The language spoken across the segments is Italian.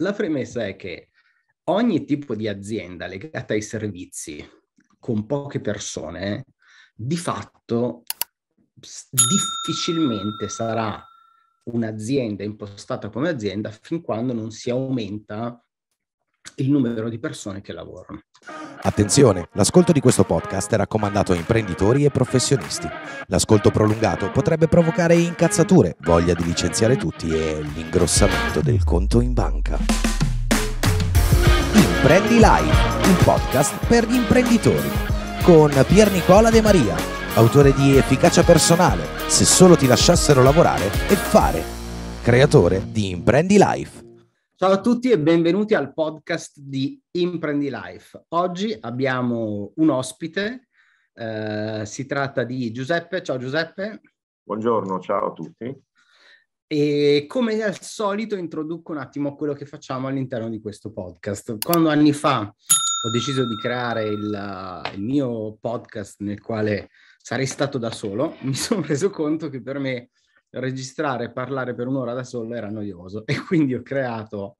La premessa è che ogni tipo di azienda legata ai servizi con poche persone, di fatto difficilmente sarà un'azienda impostata come azienda fin quando non si aumenta il numero di persone che lavorano. Attenzione, l'ascolto di questo podcast è raccomandato a imprenditori e professionisti. L'ascolto prolungato potrebbe provocare incazzature, voglia di licenziare tutti e l'ingrossamento del conto in banca. Imprendi Live, un podcast per gli imprenditori, con Pier Nicola De Maria, autore di Efficacia Personale, Se solo ti lasciassero lavorare e fare, creatore di Imprendi Life. Ciao a tutti e benvenuti al podcast di Imprendi Life. Oggi abbiamo un ospite, eh, si tratta di Giuseppe. Ciao Giuseppe. Buongiorno, ciao a tutti. E come al solito introduco un attimo quello che facciamo all'interno di questo podcast. Quando anni fa ho deciso di creare il, eh, il mio podcast nel quale sarei stato da solo, mi sono reso conto che per me registrare e parlare per un'ora da solo era noioso e quindi ho creato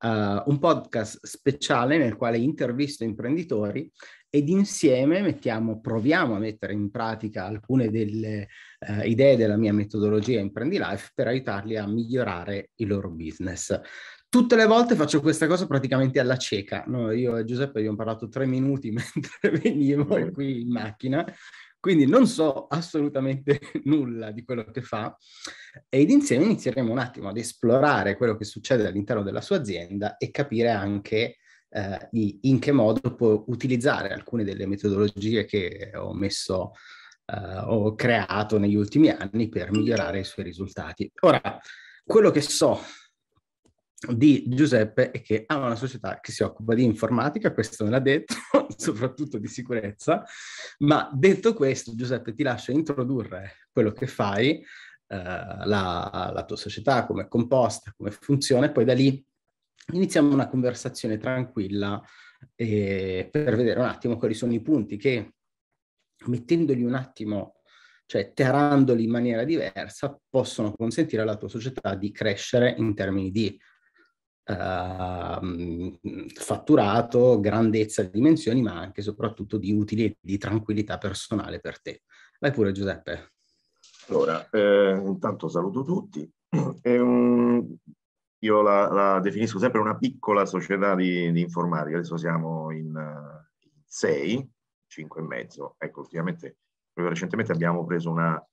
uh, un podcast speciale nel quale intervisto imprenditori ed insieme mettiamo, proviamo a mettere in pratica alcune delle uh, idee della mia metodologia Imprendilife per aiutarli a migliorare il loro business. Tutte le volte faccio questa cosa praticamente alla cieca. No, io e Giuseppe abbiamo parlato tre minuti mentre venivo qui in macchina, quindi non so assolutamente nulla di quello che fa ed insieme inizieremo un attimo ad esplorare quello che succede all'interno della sua azienda e capire anche eh, in che modo può utilizzare alcune delle metodologie che ho messo eh, ho creato negli ultimi anni per migliorare i suoi risultati. Ora, quello che so di Giuseppe è che ha una società che si occupa di informatica, questo non l'ha detto, soprattutto di sicurezza, ma detto questo Giuseppe ti lascio introdurre quello che fai, eh, la, la, tua società, come è composta, come funziona e poi da lì iniziamo una conversazione tranquilla eh, per vedere un attimo quali sono i punti che mettendoli un attimo cioè tarandoli in maniera diversa, possono consentire alla tua società di crescere in termini di eh, fatturato, grandezza, dimensioni, ma anche e soprattutto di utili e di tranquillità personale per te. Vai pure Giuseppe. Allora, eh, intanto saluto tutti. Un, io la, la, definisco sempre una piccola società di, di informatica, adesso siamo in, in 6, 5 e mezzo. Ecco, ultimamente, proprio recentemente abbiamo preso una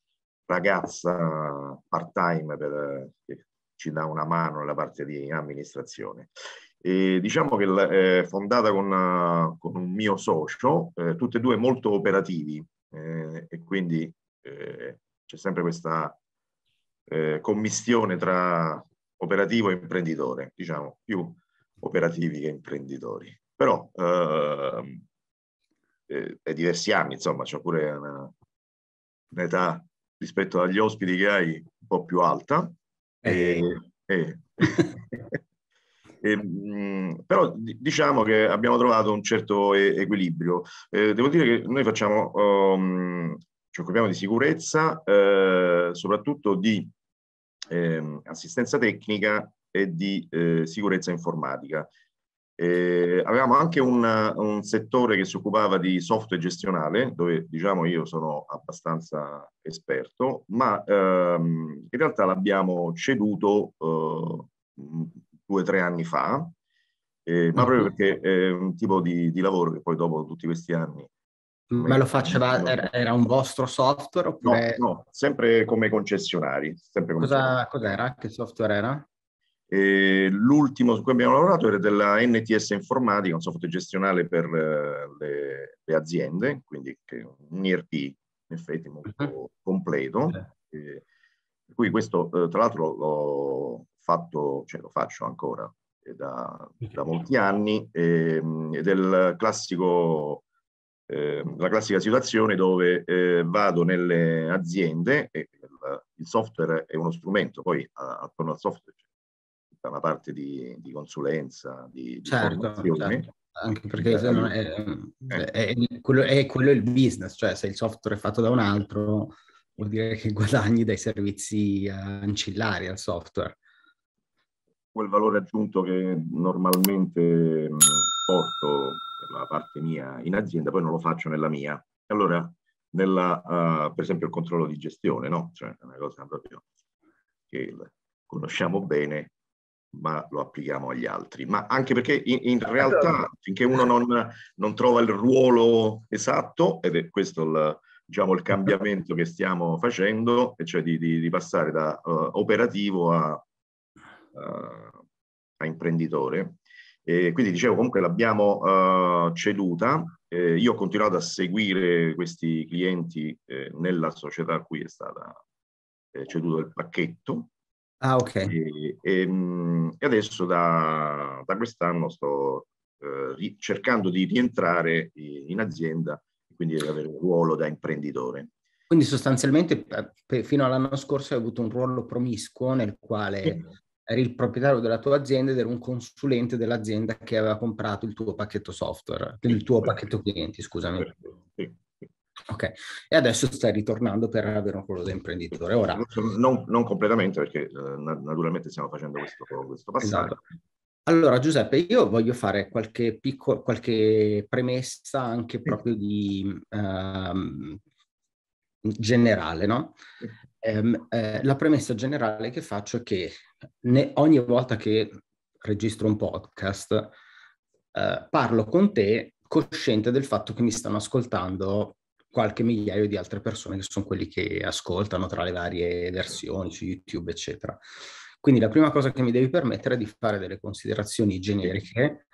ragazza part-time eh, che ci dà una mano nella parte di amministrazione. E diciamo che è eh, fondata con, eh, con un mio socio, eh, tutti e due molto operativi eh, e quindi eh, c'è sempre questa eh, commissione tra operativo e imprenditore, diciamo più operativi che imprenditori. Però ehm, è diversi anni, insomma, c'è pure un'età rispetto agli ospiti che hai un po' più alta eh. Eh, eh, mh, però diciamo che abbiamo trovato un certo e- equilibrio. Eh, devo dire che noi facciamo, um, ci occupiamo di sicurezza, eh, soprattutto di ehm, assistenza tecnica e di eh, sicurezza informatica. Eh, avevamo anche un, un, settore che si occupava di software gestionale, dove diciamo io sono abbastanza esperto, ma ehm, in realtà l'abbiamo ceduto eh, due o tre anni fa, eh, ma proprio mm-hmm. perché è un tipo di, di, lavoro che poi dopo tutti questi anni... Mm, ma lo faceva, era, un vostro software oppure... No, no sempre come concessionari. Sempre come Cosa, cos'era? Che software era? E l'ultimo su cui abbiamo lavorato era della NTS informatica, un software gestionale per eh, le, le aziende, quindi un ERP in effetti molto mhm. completo. E, per cui questo, eh, tra l'altro, l'ho fatto, cioè lo faccio ancora da, da molti anni, e, ehm, ed è classico eh, la classica situazione dove eh, vado nelle aziende e il, il, software è uno strumento, poi attorno al software da una parte di, di consulenza, di, di certo, certo, certo, Anche perché eh, no, è, eh. è, è, quello, è quello il business, cioè se il software è fatto da un altro vuol dire che guadagni dai servizi eh, ancillari al software. Quel valore aggiunto che normalmente mm, porto per la parte mia in azienda, poi non lo faccio nella mia. Allora, nella, uh, per esempio, il controllo di gestione, no? Cioè, è una cosa proprio che conosciamo bene, ma lo applichiamo agli altri, ma anche perché in, in certo. realtà finché uno non, non, trova il ruolo esatto, ed è questo il, diciamo, il cambiamento che stiamo facendo, cioè di, di, di passare da uh, operativo a, uh, a imprenditore. E quindi dicevo comunque l'abbiamo uh, ceduta, eh, io ho continuato a seguire questi clienti eh, nella società a cui è stata eh, ceduto il pacchetto Ah, ok. E, e, ehm, e adesso da, da quest'anno sto eh, cercando di rientrare in azienda quindi di avere un ruolo da imprenditore. Quindi sostanzialmente eh, fino all'anno scorso hai avuto un ruolo promiscuo nel quale eri il proprietario della tua azienda ed eri un consulente dell'azienda che aveva comprato il tuo pacchetto software, il tuo pacchetto clienti, scusami. Ok, e adesso stai ritornando per avere un ruolo da imprenditore. Ora... Non, non completamente perché eh, naturalmente stiamo facendo questo, questo passaggio. Esatto. Allora Giuseppe, io voglio fare qualche, piccolo, qualche premessa anche proprio di um, generale, no? Um, eh, la premessa generale che faccio è che ne, ogni volta che registro un podcast uh, parlo con te cosciente del fatto che mi stanno ascoltando qualche migliaio di altre persone che sono quelli che ascoltano tra le varie versioni su YouTube, eccetera. Quindi la prima cosa che mi devi permettere è di fare delle considerazioni generiche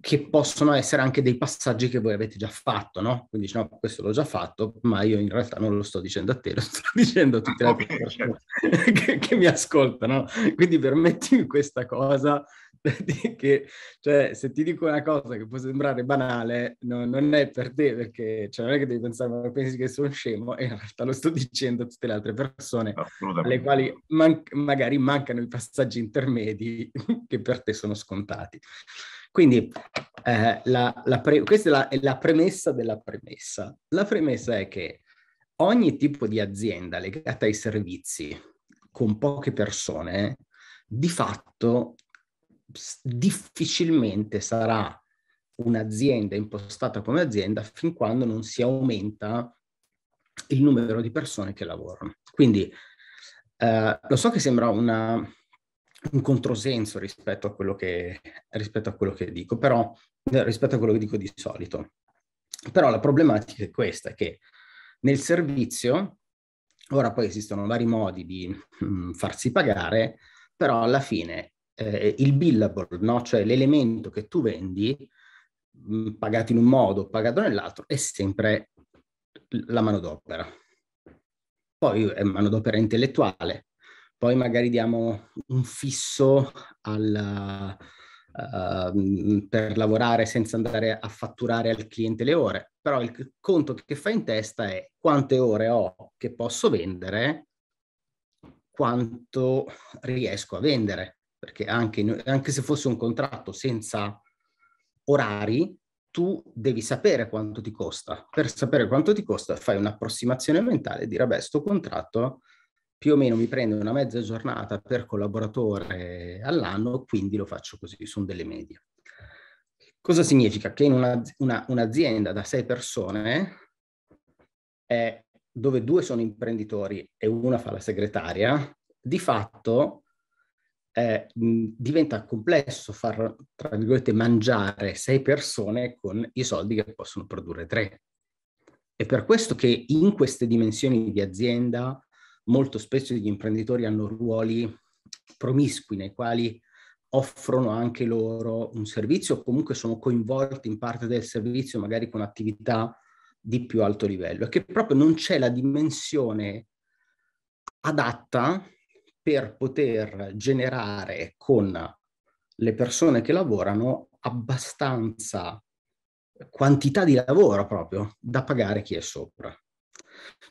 che possono essere anche dei passaggi che voi avete già fatto, no? Quindi dici, no, questo l'ho già fatto, ma io in realtà non lo sto dicendo a te, lo sto dicendo a tutte le ah, persone certo. che, che mi ascoltano. Quindi permettimi questa cosa che, cioè, se ti dico una cosa che può sembrare banale, no, non è per te, perché cioè, non è che devi pensare, ma pensi che sono scemo, e in realtà lo sto dicendo a tutte le altre persone, alle quali man- magari mancano i passaggi intermedi che per te sono scontati. Quindi eh, la, la pre- questa è la, è la premessa della premessa. La premessa è che ogni tipo di azienda legata ai servizi con poche persone di fatto difficilmente sarà un'azienda impostata come azienda fin quando non si aumenta il numero di persone che lavorano. Quindi eh, lo so che sembra una, un controsenso rispetto a, quello che, rispetto a quello che dico, però eh, rispetto a quello che dico di solito. Però la problematica è questa, che nel servizio, ora poi esistono vari modi di mh, mm, farsi pagare, però alla fine eh, il billable, no? cioè l'elemento che tu vendi, mm, pagato in un modo, pagato nell'altro, è sempre la manodopera. Poi è manodopera intellettuale, poi magari diamo un fisso alla, uh, ehm, per lavorare senza andare a fatturare al cliente le ore, però il conto che fa in testa è quante ore ho che posso vendere, quanto riesco a vendere perché anche, anche se fosse un contratto senza orari, tu devi sapere quanto ti costa. Per sapere quanto ti costa fai un'approssimazione mentale e dire, beh, sto contratto più o meno mi prende una mezza giornata per collaboratore all'anno, quindi lo faccio così, sono delle medie. Cosa significa? Che in una, una, un'azienda da sei persone, è, dove due sono imprenditori e una fa la segretaria, di fatto eh, diventa complesso far, tra virgolette, mangiare sei persone con i soldi che possono produrre tre. È per questo che in queste dimensioni di azienda molto spesso gli imprenditori hanno ruoli promiscui nei quali offrono anche loro un servizio o comunque sono coinvolti in parte del servizio magari con attività di più alto livello e che proprio non c'è la dimensione adatta per poter generare con le persone che lavorano abbastanza quantità di lavoro proprio da pagare chi è sopra.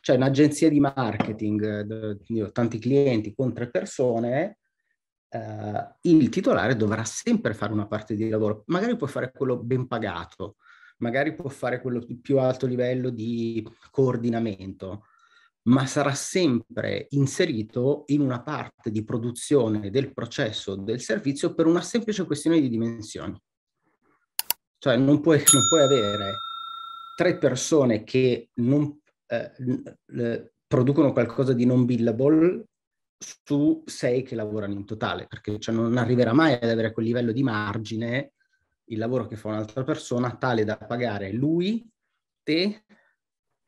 Cioè un'agenzia di marketing, io ho tanti clienti con tre persone, eh, il titolare dovrà sempre fare una parte di lavoro, magari può fare quello ben pagato, magari può fare quello di più alto livello di coordinamento, ma sarà sempre inserito in una parte di produzione del processo del servizio per una semplice questione di dimensioni. Cioè non puoi, non puoi avere tre persone che non, eh, producono qualcosa di non billable su sei che lavorano in totale, perché cioè non arriverà mai ad avere quel livello di margine il lavoro che fa un'altra persona tale da pagare lui, te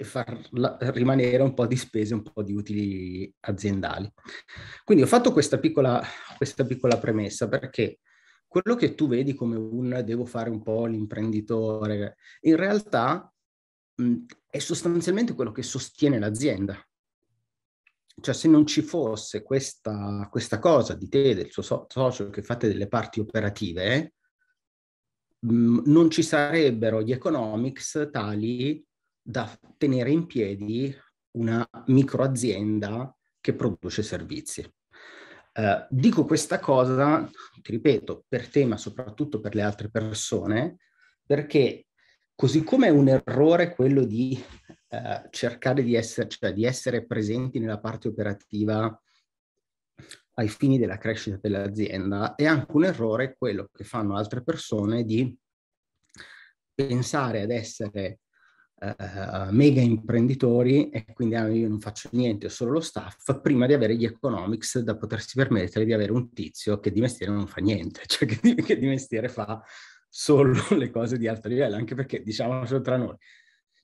e far la, rimanere un po' di spese, un po' di utili aziendali. Quindi ho fatto questa piccola, questa piccola premessa perché quello che tu vedi come un devo fare un po' l'imprenditore, in realtà mh, è sostanzialmente quello che sostiene l'azienda. Cioè se non ci fosse questa, questa cosa di te, del suo so- socio che fate delle parti operative, mh, non ci sarebbero gli economics tali da tenere in piedi una microazienda che produce servizi. Eh, dico questa cosa, ti ripeto, per tema soprattutto per le altre persone, perché così come è un errore quello di eh, cercare di essere, cioè di essere presenti nella parte operativa ai fini della crescita dell'azienda, è anche un errore quello che fanno altre persone di pensare ad essere eh, mega imprenditori e quindi ah, io non faccio niente, ho solo lo staff, prima di avere gli economics da potersi permettere di avere un tizio che di mestiere non fa niente, cioè che di, che di mestiere fa solo le cose di alto livello, anche perché diciamo solo tra noi,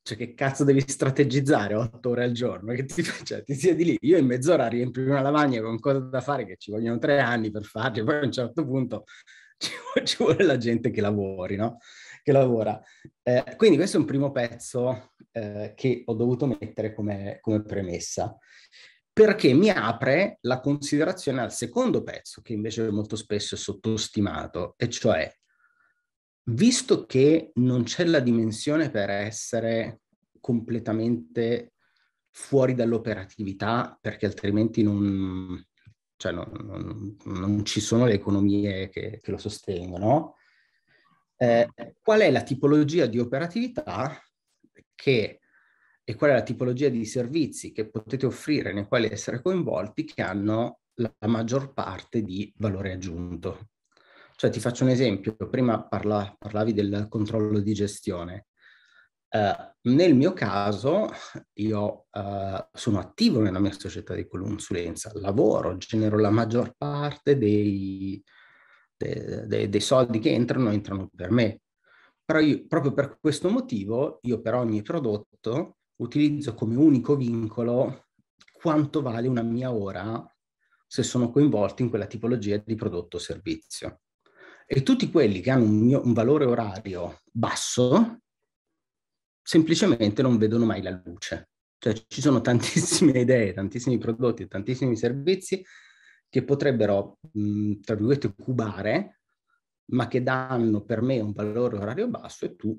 cioè che cazzo devi strategizzare otto ore al giorno, che ti, cioè, ti siedi lì, io in mezz'ora riempio una lavagna con cose da fare che ci vogliono tre anni per farle, poi a un certo punto ci, ci vuole la gente che lavori, no? che lavora. Eh, quindi questo è un primo pezzo eh, che ho dovuto mettere come, come premessa, perché mi apre la considerazione al secondo pezzo, che invece molto spesso è sottostimato, e cioè, visto che non c'è la dimensione per essere completamente fuori dall'operatività, perché altrimenti non, cioè non, non, non, ci sono le economie che, che lo sostengono, eh, qual è la tipologia di operatività che, e qual è la tipologia di servizi che potete offrire, nei quali essere coinvolti, che hanno la maggior parte di valore aggiunto. Cioè ti faccio un esempio, prima parla, parlavi del controllo di gestione. Eh, nel mio caso io eh, sono attivo nella mia società di consulenza, lavoro, genero la maggior parte dei, de, de, dei soldi che entrano, entrano per me. Però io, proprio per questo motivo, io per ogni prodotto utilizzo come unico vincolo quanto vale una mia ora se sono coinvolto in quella tipologia di prodotto o servizio. E tutti quelli che hanno un, mio, un valore orario basso, semplicemente non vedono mai la luce. Cioè ci sono tantissime idee, tantissimi prodotti, tantissimi servizi che potrebbero, mh, tra virgolette, cubare, ma che danno per me un valore orario basso e tu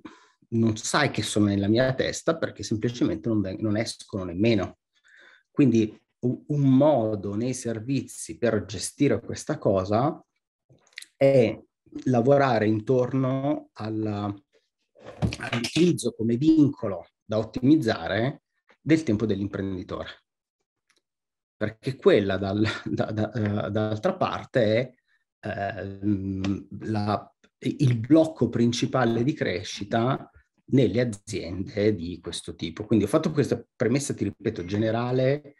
non sai che sono nella mia testa perché semplicemente non, non escono nemmeno. Quindi un modo nei servizi per gestire questa cosa è lavorare intorno alla, all'utilizzo come vincolo da ottimizzare del tempo dell'imprenditore perché quella dal, da, da, eh, d'altra parte è eh, la, il blocco principale di crescita nelle aziende di questo tipo. Quindi ho fatto questa premessa, ti ripeto, generale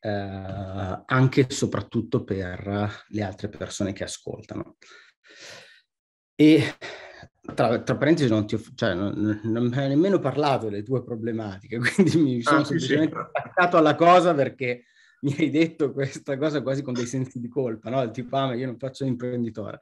eh, anche e soprattutto per le altre persone che ascoltano. E tra, tra parentesi non ti ho, cioè, non, non mi hai nemmeno parlato delle tue problematiche, quindi mi sono ah, semplicemente sì. attaccato alla cosa perché mi hai detto questa cosa quasi con dei sensi di colpa, no? tipo ah ma io non faccio l'imprenditore.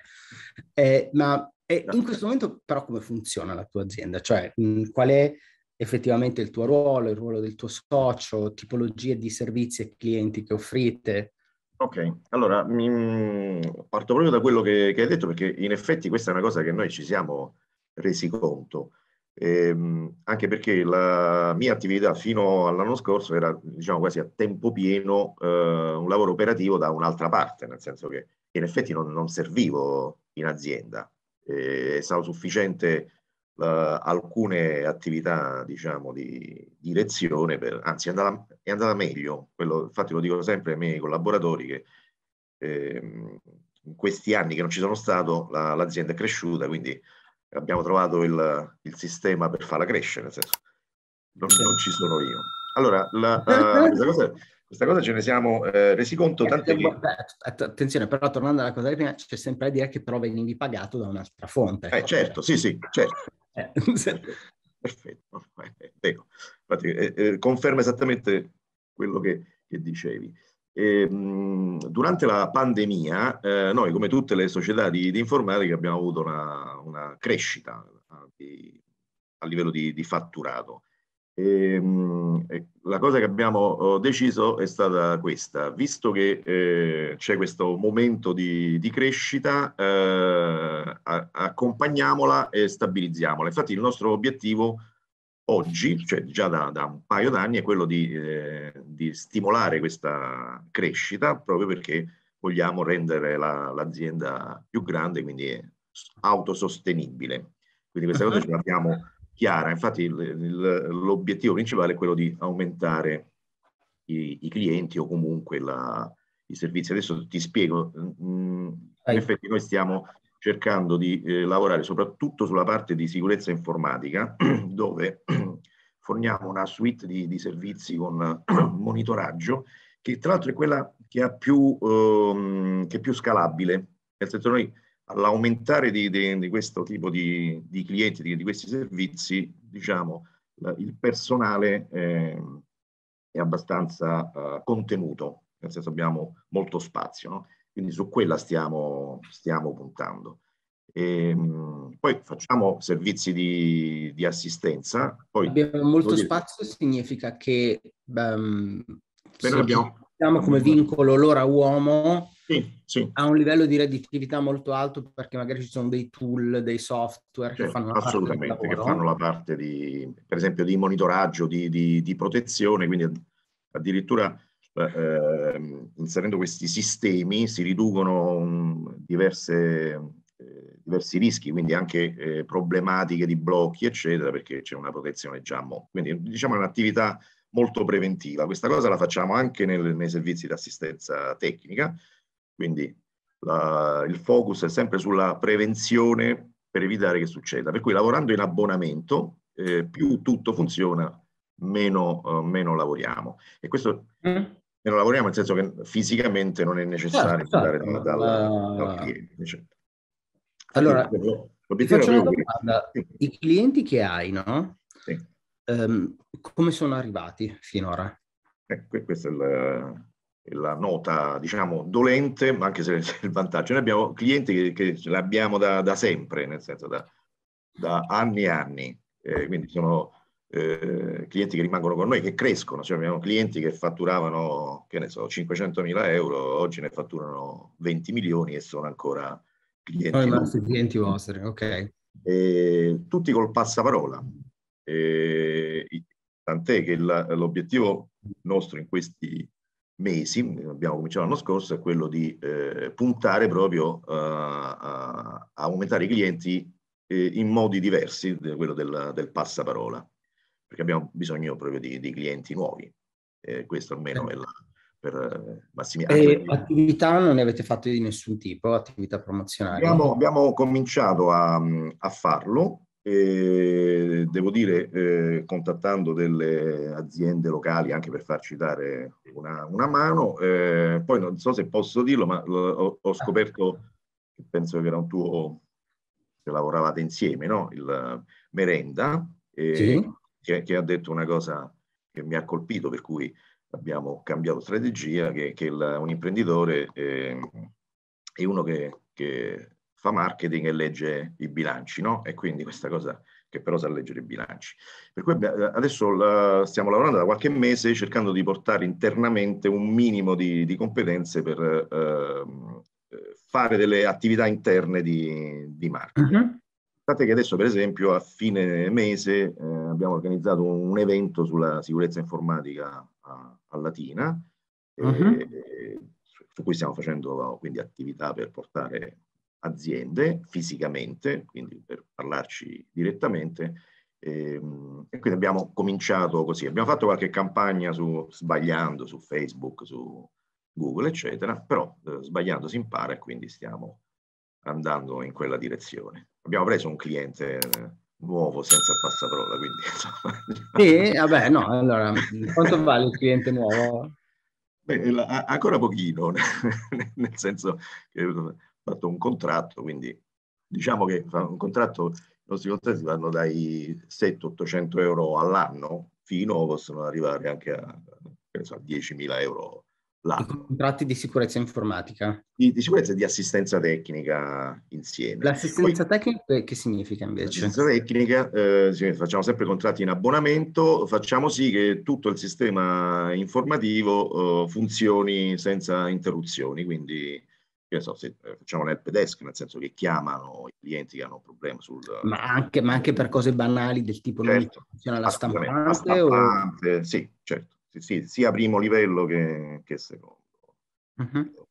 Eh, ma eh, in questo momento però come funziona la tua azienda? Cioè mh, qual è effettivamente il tuo ruolo, il ruolo del tuo socio, tipologie di servizi e clienti che offrite? Ok, allora mi, parto proprio da quello che, che hai detto perché in effetti questa è una cosa che noi ci siamo resi conto. Ehm, anche perché la mia attività fino all'anno scorso era diciamo quasi a tempo pieno eh, un lavoro operativo da un'altra parte, nel senso che in effetti non, non servivo in azienda, eh, è stato sufficiente la, eh, alcune attività diciamo di direzione, per, anzi è andata, è andata meglio, Quello, infatti lo dico sempre ai miei collaboratori che eh, in questi anni che non ci sono stato la, l'azienda è cresciuta, quindi abbiamo trovato il, il sistema per farla crescere, nel senso, non, non ci sono io. Allora, la, uh, questa, cosa, questa, cosa, ce ne siamo eh, resi conto eh, tante che... Eh, attenzione, però tornando alla cosa di prima, c'è sempre da dire che però venivi pagato da un'altra fonte. Eh, certo, sì, sì, certo. Perfetto, Infatti, eh, conferma esattamente quello che, che dicevi. E, ehm, mh, durante la pandemia, eh, noi come tutte le società di, di informatica abbiamo avuto una, una crescita eh, di, a livello di, di fatturato. Ehm, e, mh, la cosa che abbiamo oh, deciso è stata questa, visto che eh, c'è questo momento di, di crescita, eh, a, accompagniamola e stabilizziamola. Infatti il nostro obiettivo è oggi, cioè già da, da un paio d'anni, è quello di, eh, di, stimolare questa crescita proprio perché vogliamo rendere la, l'azienda più grande, quindi autosostenibile. Quindi questa cosa mhm. ce l'abbiamo chiara, infatti il, il, l'obiettivo principale è quello di aumentare i, i clienti o comunque la, i servizi. Adesso ti spiego, mh, mm, mm, in effetti noi stiamo cercando di eh, lavorare soprattutto sulla parte di sicurezza informatica, dove forniamo una suite di, di servizi con monitoraggio, che tra l'altro è quella che, ha più, ehm, che è più scalabile, nel senso noi all'aumentare di, di, di, questo tipo di, di clienti, di, questi servizi, diciamo, il personale eh, è abbastanza eh, contenuto, nel senso abbiamo molto spazio. No? Quindi su quella stiamo, stiamo puntando. E, ehm, poi facciamo servizi di, di assistenza. Poi, abbiamo molto spazio, significa che um, abbiamo... diciamo come vincolo l'ora uomo sì, sì. ha un livello di redditività molto alto perché magari ci sono dei tool, dei software cioè, che certo, fanno la assolutamente, parte che fanno la parte di, per esempio, di monitoraggio, di, di, di protezione, quindi addirittura eh, inserendo questi sistemi si riducono um, diverse, eh, diversi rischi, quindi anche eh, problematiche di blocchi, eccetera, perché c'è una protezione già a mo. Quindi diciamo è un'attività molto preventiva. Questa cosa la facciamo anche nel, nei servizi di assistenza tecnica, quindi la, il focus è sempre sulla prevenzione per evitare che succeda. Per cui lavorando in abbonamento, eh, più tutto funziona, meno, uh, meno lavoriamo. E questo mm e non lavoriamo nel senso che fisicamente non è necessario certo, andare certo. dal, dal, ah. dal cliente. Cioè. Allora, l'obiettivo è domanda. Sì. I clienti che hai, no? Sì. Um, come sono arrivati finora? Eh, questa è la, è la, nota, diciamo, dolente, ma anche se c'è il vantaggio. Noi abbiamo clienti che, che ce l'abbiamo da, da sempre, nel senso da, da anni e anni. Eh, quindi sono eh, clienti che rimangono con noi, che crescono, cioè abbiamo clienti che fatturavano, che ne so, 500.000 euro, oggi ne fatturano 20 milioni e sono ancora clienti. Oh, nostri clienti vostri, ok. E, tutti col passaparola, e, tant'è che la, l'obiettivo nostro in questi mesi, abbiamo cominciato l'anno scorso, è quello di eh, puntare proprio uh, a, a, aumentare i clienti eh, in modi diversi quello del, del passaparola perché abbiamo bisogno proprio di, di clienti nuovi. Eh, questo almeno eh. è la, per massimizzare. Eh, attività non ne avete fatto di nessun tipo, attività promozionali? Abbiamo, abbiamo cominciato a, a farlo, e devo dire, eh, contattando delle aziende locali anche per farci dare una, una mano, eh, poi non so se posso dirlo, ma ho, ho ah. scoperto, penso che era un tuo, che lavoravate insieme, no? Il Merenda. E, sì che, che, ha detto una cosa che mi ha colpito, per cui abbiamo cambiato strategia, che, che la, un imprenditore eh, è uno che, che, fa marketing e legge i bilanci, no? E quindi questa cosa che però sa leggere i bilanci. Per cui adesso la, stiamo lavorando da qualche mese cercando di portare internamente un minimo di, di competenze per eh, fare delle attività interne di, di marketing. Uh mm-hmm. -huh. Tant'è che adesso, per esempio, a fine mese eh, abbiamo organizzato un evento sulla sicurezza informatica a, a Latina, uh-huh. eh, su, su cui stiamo facendo quindi attività per portare aziende fisicamente, quindi per parlarci direttamente. E, ehm, e quindi abbiamo cominciato così, abbiamo fatto qualche campagna su, sbagliando su Facebook, su Google, eccetera, però eh, sbagliando si impara e quindi stiamo andando in quella direzione. Abbiamo preso un cliente nuovo senza passaparola, quindi insomma... Sì, vabbè, no, allora, quanto vale il cliente nuovo? Beh, la, ancora pochino, nel senso che ho fatto un contratto, quindi diciamo che un contratto, i nostri contratti vanno dai 700-800 euro all'anno fino, possono arrivare anche a, so, a 10.000 euro l'anno. Contratti di sicurezza informatica. Di, di sicurezza e di assistenza tecnica insieme. L'assistenza Poi, tecnica che significa invece? L'assistenza tecnica, eh, facciamo sempre contratti in abbonamento, facciamo sì che tutto il sistema informativo eh, funzioni senza interruzioni, quindi che so, se eh, facciamo l'help desk, nel senso che chiamano i clienti che hanno un problema sul... Ma anche, ma anche per cose banali del tipo certo, non funziona la stampante? La stampante o... Sì, certo sì, sia primo livello che, che secondo. Uh-huh.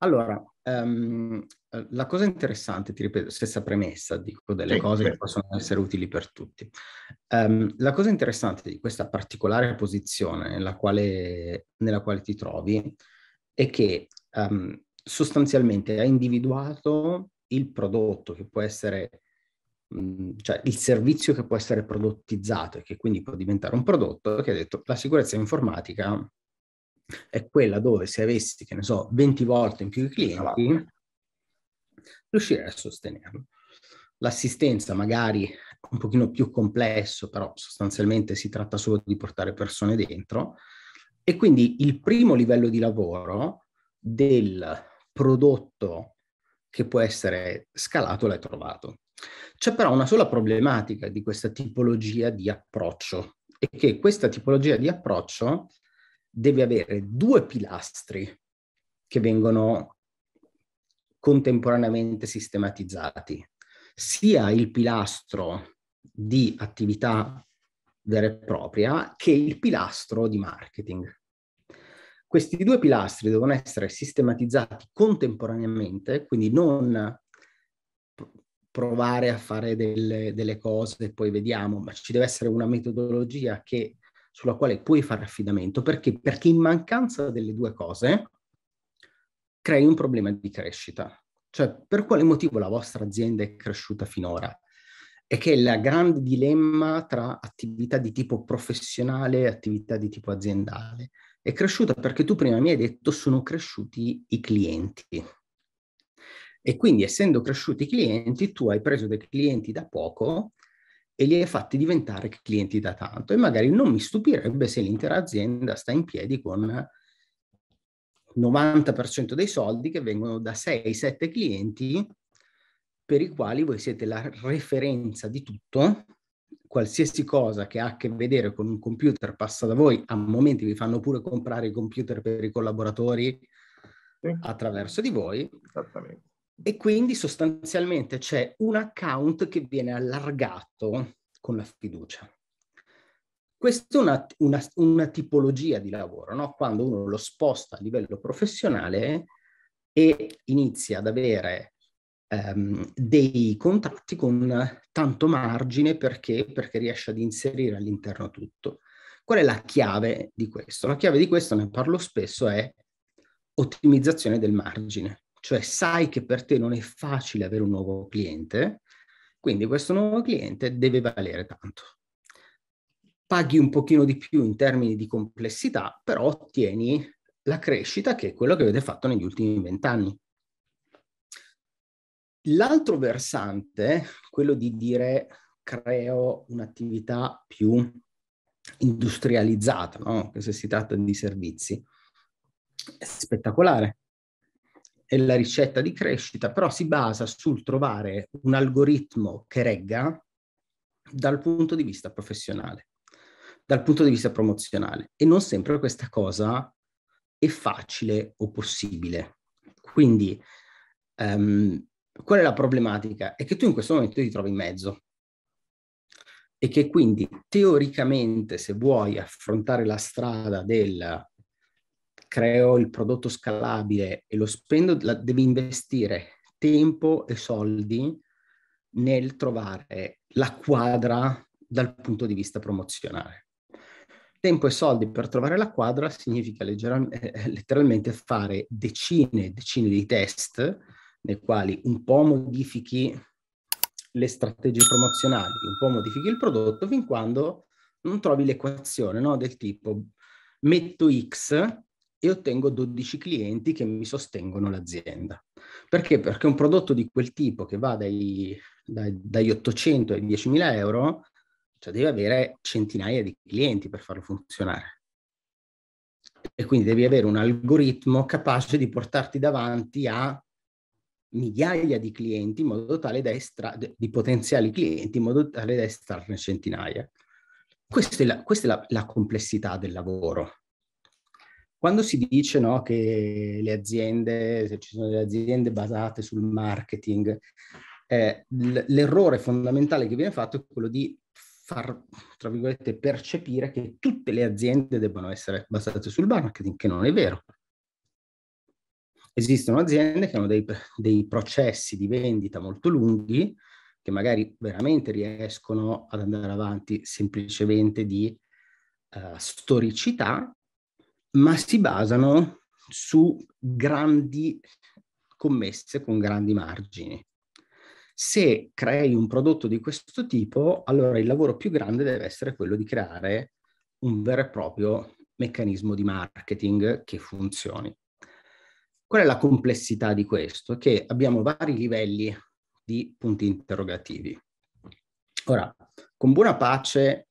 Allora, um, la cosa interessante, ti ripeto, stessa premessa, dico delle sì, cose certo. che possono essere utili per tutti. Um, la cosa interessante di questa particolare posizione nella quale, nella quale ti trovi è che um, sostanzialmente hai individuato il prodotto che può essere Mhmm, cioè il servizio che può essere prodottizzato e che quindi può diventare un prodotto, che ha detto la sicurezza informatica è quella dove se avessi, che ne so, 20 volte in più clienti, esatto. riuscirei a sostenerlo. L'assistenza magari un pochino più complesso, però sostanzialmente si tratta solo di portare persone dentro. E quindi il primo livello di lavoro del prodotto che può essere scalato l'hai trovato. C'è però una sola problematica di questa tipologia di approccio, e che questa tipologia di approccio deve avere due pilastri che vengono contemporaneamente sistematizzati, sia il pilastro di attività vera e propria che il pilastro di marketing. Questi due pilastri devono essere sistematizzati contemporaneamente, quindi non provare a fare delle, delle cose e poi vediamo, ma ci deve essere una metodologia che, sulla quale puoi fare affidamento. Perché? Perché in mancanza delle due cose crei un problema di crescita. Cioè, per quale motivo la vostra azienda è cresciuta finora? è che è il grande dilemma tra attività di tipo professionale e attività di tipo aziendale. È cresciuta perché tu prima mi hai detto sono cresciuti i clienti. E quindi essendo cresciuti i clienti, tu hai preso dei clienti da poco e li hai fatti diventare clienti da tanto. E magari non mi stupirebbe se l'intera azienda sta in piedi con 90% dei soldi che vengono da 6-7 clienti per i quali voi siete la referenza di tutto, qualsiasi cosa che ha a che vedere con un computer passa da voi, a momenti vi fanno pure comprare i computer per i collaboratori sì. attraverso di voi. Esattamente. E quindi sostanzialmente c'è un account che viene allargato con la fiducia. Questa è una, una, una tipologia di lavoro, no? quando uno lo sposta a livello professionale e inizia ad avere ehm, dei contratti con tanto margine perché, perché riesce ad inserire all'interno tutto. Qual è la chiave di questo? La chiave di questo, ne parlo spesso, è ottimizzazione del margine cioè sai che per te non è facile avere un nuovo cliente, quindi questo nuovo cliente deve valere tanto. Paghi un pochino di più in termini di complessità, però ottieni la crescita che è quello che avete fatto negli ultimi vent'anni. L'altro versante, quello di dire creo un'attività più industrializzata, no? se si tratta di servizi, è spettacolare è la ricetta di crescita, però si basa sul trovare un algoritmo che regga dal punto di vista professionale, dal punto di vista promozionale. E non sempre questa cosa è facile o possibile. Quindi, um, qual è la problematica? È che tu in questo momento ti trovi in mezzo e che quindi teoricamente se vuoi affrontare la strada del creo il prodotto scalabile e lo spendo, la, devi investire tempo e soldi nel trovare la quadra dal punto di vista promozionale. Tempo e soldi per trovare la quadra significa leggera, eh, eh, letteralmente fare decine e decine di test nei quali un po' modifichi le strategie promozionali, un po' modifichi il prodotto fin quando non trovi l'equazione no? del tipo metto X e ottengo 12 clienti che mi sostengono l'azienda. Perché? Perché un prodotto di quel tipo che va dai, dai, dagli 800 ai 10.000 euro, cioè devi avere centinaia di clienti per farlo funzionare. E quindi devi avere un algoritmo capace di portarti davanti a migliaia di clienti in modo tale da estrarre, di potenziali clienti in modo tale da estrarne centinaia. Questa è la, questa è la, la complessità del lavoro quando si dice no, che le aziende, se ci sono delle aziende basate sul marketing, eh, l'errore fondamentale che viene fatto è quello di far, tra virgolette, percepire che tutte le aziende debbano essere basate sul marketing, che non è vero. Esistono aziende che hanno dei, dei processi di vendita molto lunghi, che magari veramente riescono ad andare avanti semplicemente di uh, storicità ma si basano su grandi commesse con grandi margini. Se crei un prodotto di questo tipo, allora il lavoro più grande deve essere quello di creare un vero e proprio meccanismo di marketing che funzioni. Qual è la complessità di questo? Che abbiamo vari livelli di punti interrogativi. Ora, con buona pace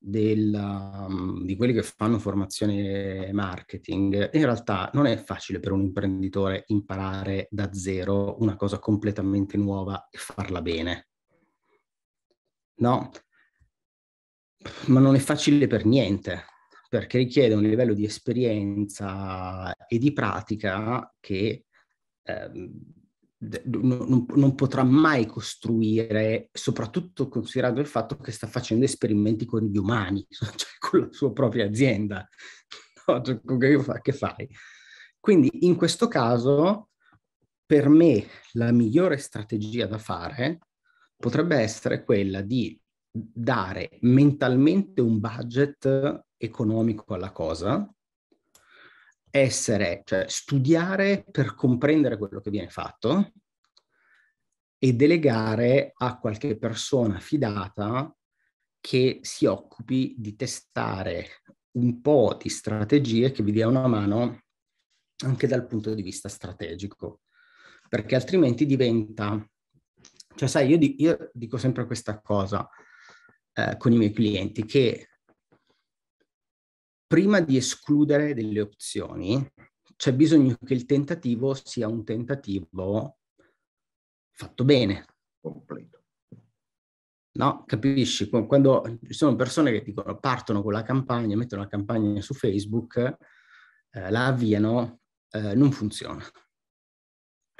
della, um, di quelli che fanno formazione marketing, in realtà non è facile per un imprenditore imparare da zero una cosa completamente nuova e farla bene. No, ma non è facile per niente, perché richiede un livello di esperienza e di pratica che eh, non, non, potrà mai costruire, soprattutto considerando il fatto che sta facendo esperimenti con gli umani, cioè con la sua propria azienda. No, cioè, che fai? Quindi in questo caso, per me, la migliore strategia da fare potrebbe essere quella di dare mentalmente un budget economico alla cosa, essere, cioè studiare per comprendere quello che viene fatto e delegare a qualche persona fidata che si occupi di testare un po' di strategie che vi dia una mano anche dal punto di vista strategico, perché altrimenti diventa, cioè sai, io, di, io dico sempre questa cosa eh, con i miei clienti, che prima di escludere delle opzioni, c'è bisogno che il tentativo sia un tentativo fatto bene. Completo. No, capisci? Quando ci sono persone che dicono partono con la campagna, mettono la campagna su Facebook, eh, la avviano, eh, non funziona.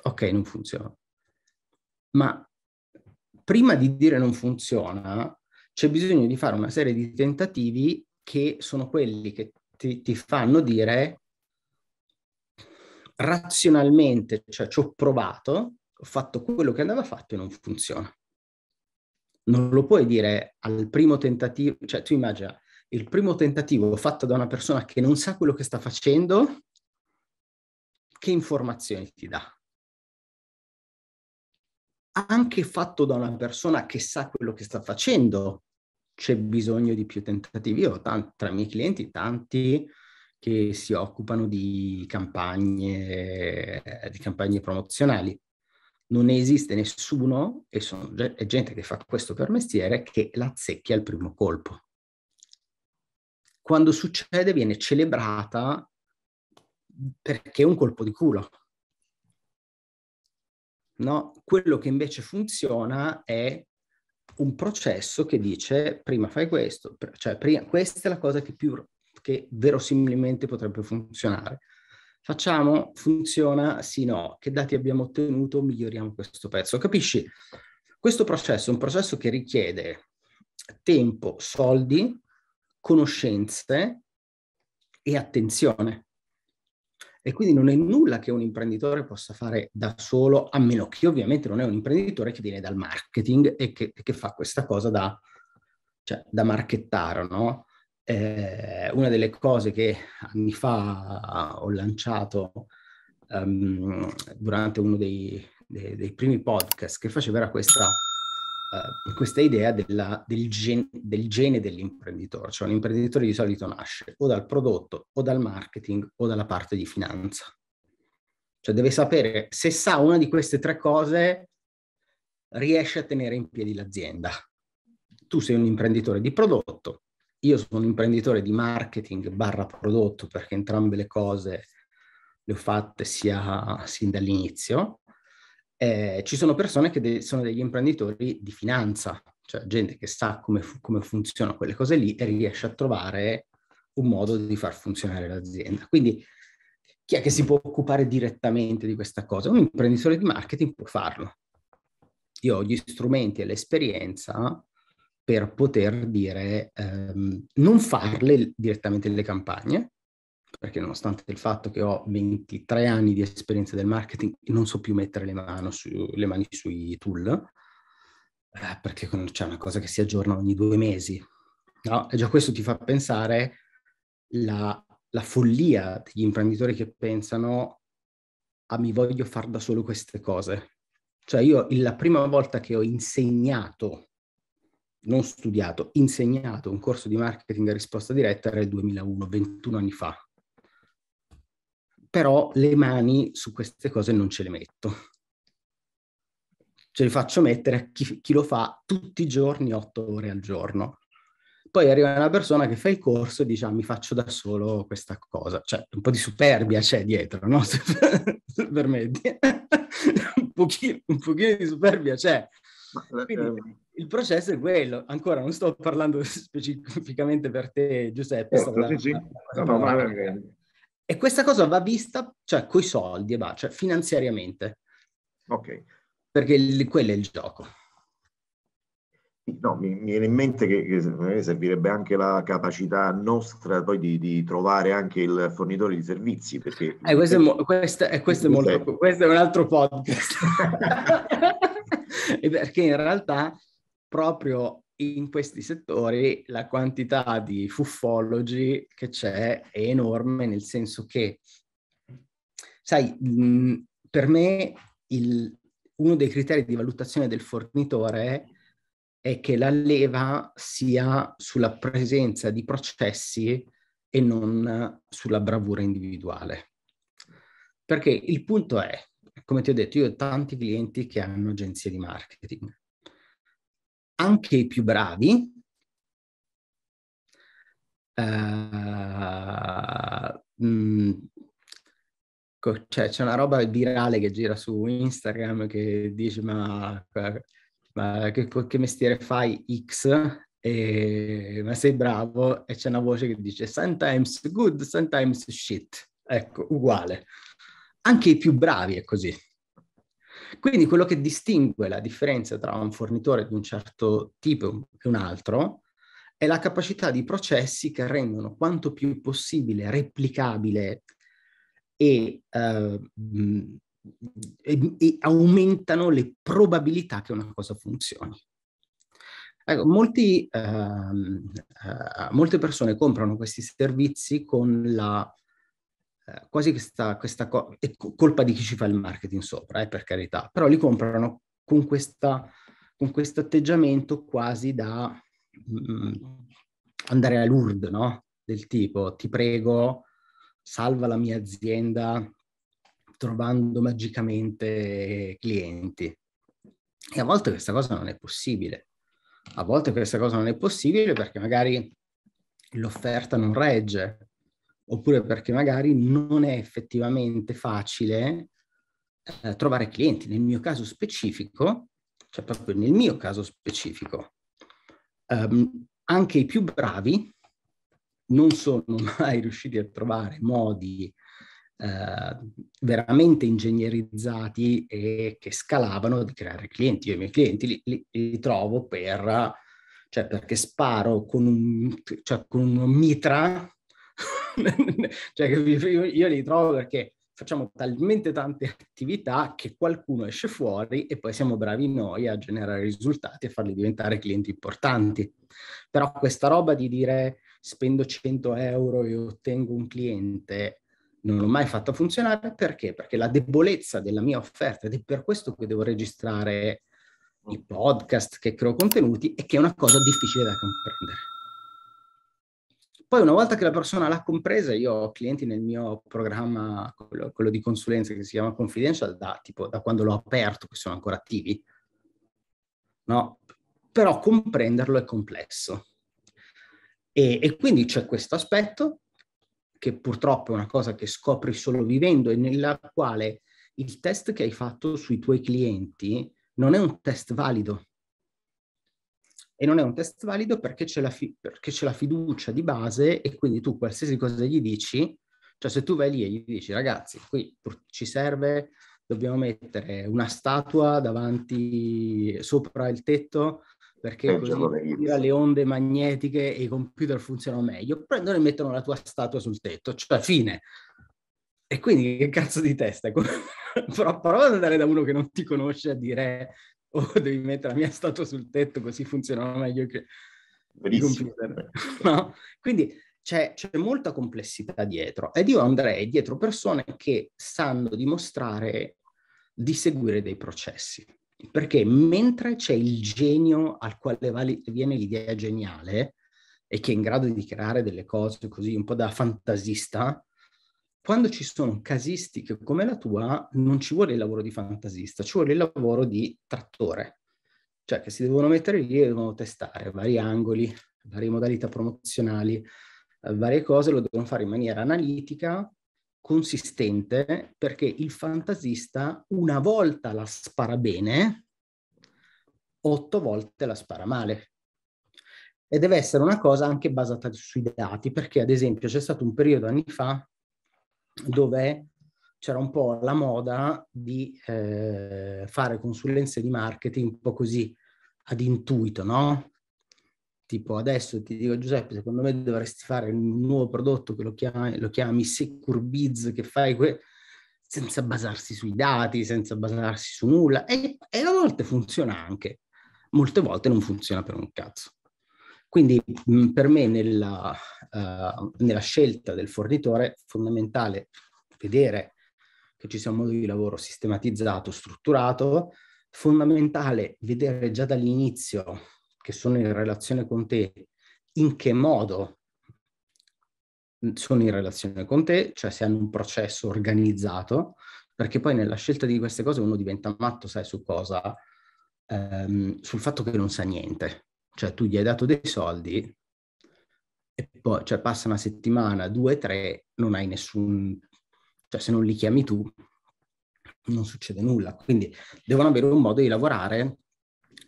Ok, non funziona. Ma prima di dire non funziona, c'è bisogno di fare una serie di tentativi che sono quelli che ti, ti fanno dire razionalmente, cioè ci ho provato, ho fatto quello che andava fatto e non funziona. Non lo puoi dire al primo tentativo, cioè tu immagina il primo tentativo fatto da una persona che non sa quello che sta facendo, che informazioni ti dà? Anche fatto da una persona che sa quello che sta facendo, c'è bisogno di più tentativi. Io t- tra i miei clienti tanti che si occupano di campagne, di campagne promozionali. Non esiste nessuno, e sono, è gente che fa questo per mestiere, che la zecchia al primo colpo. Quando succede viene celebrata perché è un colpo di culo. No, quello che invece funziona è un processo che dice prima fai questo, cioè prima, questa è la cosa che più che verosimilmente potrebbe funzionare. Facciamo, funziona, sì, no, che dati abbiamo ottenuto, miglioriamo questo pezzo. Capisci? Questo processo è un processo che richiede tempo, soldi, conoscenze e attenzione. E quindi non è nulla che un imprenditore possa fare da solo, a meno che ovviamente non è un imprenditore che viene dal marketing e che, che fa questa cosa da, cioè, da marchettaro, no? Eh, una delle cose che anni fa ho lanciato um, durante uno dei, dei, dei primi podcast che facevo era questa eh, questa idea della, del, gen, del gene dell'imprenditore, cioè l'imprenditore di solito nasce o dal prodotto o dal marketing o dalla parte di finanza. Cioè deve sapere se sa una di queste tre cose riesce a tenere in piedi l'azienda. Tu sei un imprenditore di prodotto, io sono un imprenditore di marketing barra prodotto perché entrambe le cose le ho fatte sia sin dall'inizio eh, ci sono persone che de- sono degli imprenditori di finanza, cioè gente che sa come, fu- come, funzionano quelle cose lì e riesce a trovare un modo di far funzionare l'azienda. Quindi chi è che si può occupare direttamente di questa cosa? Un imprenditore di marketing può farlo. Io ho gli strumenti e l'esperienza per poter dire ehm, non farle direttamente le campagne, perché nonostante il fatto che ho 23 anni di esperienza del marketing, non so più mettere le, su, le mani sui tool, eh, perché c'è cioè, una cosa che si aggiorna ogni due mesi. No? E già questo ti fa pensare la, la follia degli imprenditori che pensano ah, mi voglio fare da solo queste cose. Cioè io la prima volta che ho insegnato, non studiato, insegnato un corso di marketing a risposta diretta era il 2001, 21 anni fa però le mani su queste cose non ce le metto. Ce le faccio mettere a chi, chi lo fa tutti i giorni, otto ore al giorno. Poi arriva una persona che fa il corso e dice ah, mi faccio da solo questa cosa. Cioè, un po' di superbia c'è dietro, no? Se permetti. un, pochino, un pochino di superbia c'è. Eh, Quindi, eh. il processo è quello. Ancora non sto parlando specificamente per te, Giuseppe. Oh, sto sì, sì. No, no, ma... E questa cosa va vista, cioè, coi soldi e va, cioè, finanziariamente. Ok. Perché il, quello è il gioco. No, mi, mi viene in mente che, che, servirebbe anche la capacità nostra poi di, di trovare anche il fornitore di servizi. Perché eh, questo, è, mo- questo, è, questo, è molto, eh. questo è un altro podcast. perché in realtà proprio in questi settori la quantità di fuffologi che c'è è enorme, nel senso che, sai, mh, per me il, uno dei criteri di valutazione del fornitore è che la leva sia sulla presenza di processi e non sulla bravura individuale. Perché il punto è, come ti ho detto, io ho tanti clienti che hanno agenzie di marketing anche i più bravi, uh, eh, mh, mm, cioè, c'è una roba virale che gira su Instagram che dice ma, ma che, che, mestiere fai X? E, ma sei bravo e c'è una voce che dice sometimes good, sometimes shit. Ecco, uguale. Anche i più bravi è così. Quindi quello che distingue la differenza tra un fornitore di un certo tipo e un altro è la capacità di processi che rendono quanto più possibile replicabile e, eh, mm, e, e aumentano le probabilità che una cosa funzioni. Ecco, molti, eh, eh, molte persone comprano questi servizi con la eh, quasi questa, questa co- è colpa di chi ci fa il marketing sopra, eh, per carità, però li comprano con, questa, con questo atteggiamento quasi da mh, mm, andare a Lourdes, no? Del tipo, ti prego, salva la mia azienda trovando magicamente clienti. E a volte questa cosa non è possibile. A volte questa cosa non è possibile perché magari l'offerta non regge, oppure perché magari non è effettivamente facile eh, trovare clienti. Nel mio caso specifico, cioè proprio nel mio caso specifico, ehm, anche i più bravi non sono mai riusciti a trovare modi eh, veramente ingegnerizzati e che scalavano di creare clienti. Io i miei clienti li, li, li trovo per, cioè perché sparo con un, cioè con una mitra cioè, io, io li trovo perché facciamo talmente tante attività che qualcuno esce fuori e poi siamo bravi noi a generare risultati e farli diventare clienti importanti. Però questa roba di dire spendo 100 euro e ottengo un cliente non l'ho mai fatta funzionare perché? Perché la debolezza della mia offerta ed è per questo che devo registrare i podcast che creo contenuti e che è una cosa difficile da comprendere. Poi una volta che la persona l'ha compresa, io ho clienti nel mio programma, quello, quello di consulenza che si chiama Confidential, da, tipo, da quando l'ho aperto, che sono ancora attivi. No? Però comprenderlo è complesso. E, e quindi c'è questo aspetto, che purtroppo è una cosa che scopri solo vivendo e nella quale il test che hai fatto sui tuoi clienti non è un test valido e non è un test valido perché c'è, la, fi- perché c'è la fiducia di base e quindi tu qualsiasi cosa gli dici, cioè se tu vai lì e gli dici ragazzi, qui ci serve, dobbiamo mettere una statua davanti sopra il tetto perché eh, così le onde magnetiche e i computer funzionano meglio, prendono e mettono la tua statua sul tetto, cioè fine. E quindi che cazzo di testa? Però prova ad andare da uno che non ti conosce a dire o oh, devi mettere la mia statua sul tetto così funziona meglio che il computer. No? Quindi c'è, c'è, molta complessità dietro ed io andrei dietro persone che sanno dimostrare di seguire dei processi. Perché mentre c'è il genio al quale vale, viene l'idea geniale e che è in grado di creare delle cose così un po' da fantasista, quando ci sono casistiche come la tua, non ci vuole il lavoro di fantasista, ci vuole il lavoro di trattore, cioè che si devono mettere lì e devono testare vari angoli, varie modalità promozionali, eh, varie cose, lo devono fare in maniera analitica, consistente, perché il fantasista una volta la spara bene, otto volte la spara male e deve essere una cosa anche basata sui dati, perché ad esempio c'è stato un periodo anni fa dove c'era un po' la moda di eh, fare consulenze di marketing un po' così ad intuito, no? Tipo adesso ti dico Giuseppe, secondo me dovresti fare un nuovo prodotto che lo chiami, lo chiami Secure Biz, che fai que- senza basarsi sui dati, senza basarsi su nulla. E, e a volte funziona anche, molte volte non funziona per un cazzo. Quindi mh, per me nella, uh, nella, scelta del fornitore è fondamentale vedere che ci sia un modo di lavoro sistematizzato, strutturato, fondamentale vedere già dall'inizio che sono in relazione con te, in che modo sono in relazione con te, cioè se hanno un processo organizzato, perché poi nella scelta di queste cose uno diventa matto, sai su cosa? Um, sul fatto che non sa niente. Cioè tu gli hai dato dei soldi e poi cioè, passa una settimana, due, tre, non hai nessun... Cioè se non li chiami tu non succede nulla. Quindi devono avere un modo di lavorare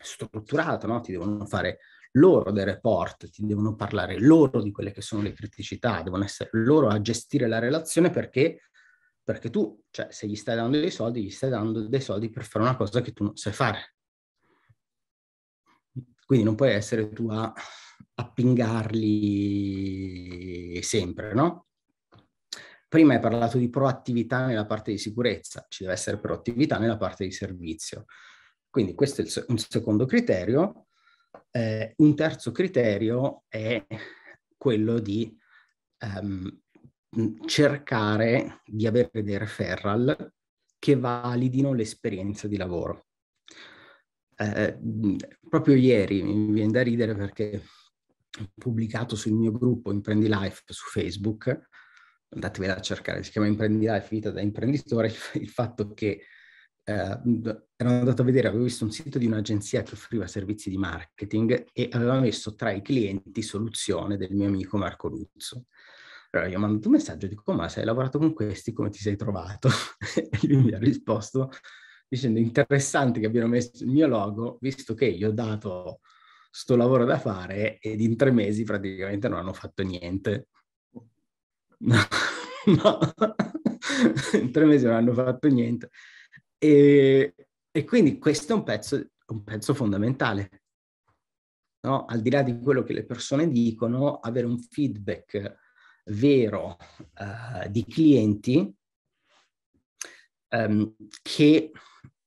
strutturato, no? ti devono fare loro dei report, ti devono parlare loro di quelle che sono le criticità, devono essere loro a gestire la relazione perché, perché tu, cioè, se gli stai dando dei soldi, gli stai dando dei soldi per fare una cosa che tu non sai fare. Quindi non puoi essere tu a pingarli sempre, no? Prima hai parlato di proattività nella parte di sicurezza, ci deve essere proattività nella parte di servizio. Quindi questo è un secondo criterio. Eh, un terzo criterio è quello di ehm, cercare di avere dei referral che validino l'esperienza di lavoro eh, eh proprio ieri, mi viene da ridere perché ho pubblicato sul mio gruppo Imprendi Life su Facebook, andatevi a cercare, si chiama Imprendi Life, vita da imprenditore, il fatto che eh, ero andato a vedere, avevo visto un sito di un'agenzia che offriva servizi di marketing e aveva messo tra i clienti soluzione del mio amico Marco Luzzo. Allora gli ho mandato un messaggio, dico, ma se hai lavorato con questi, come ti sei trovato? e lui mi ha risposto, dicendo interessante che abbiano messo il mio logo, visto che gli ho dato sto lavoro da fare ed in tre mesi praticamente non hanno fatto niente. No, no. in tre mesi non hanno fatto niente. E, e quindi questo è un pezzo, un pezzo fondamentale. No? Al di là di quello che le persone dicono, avere un feedback vero uh, di clienti um, che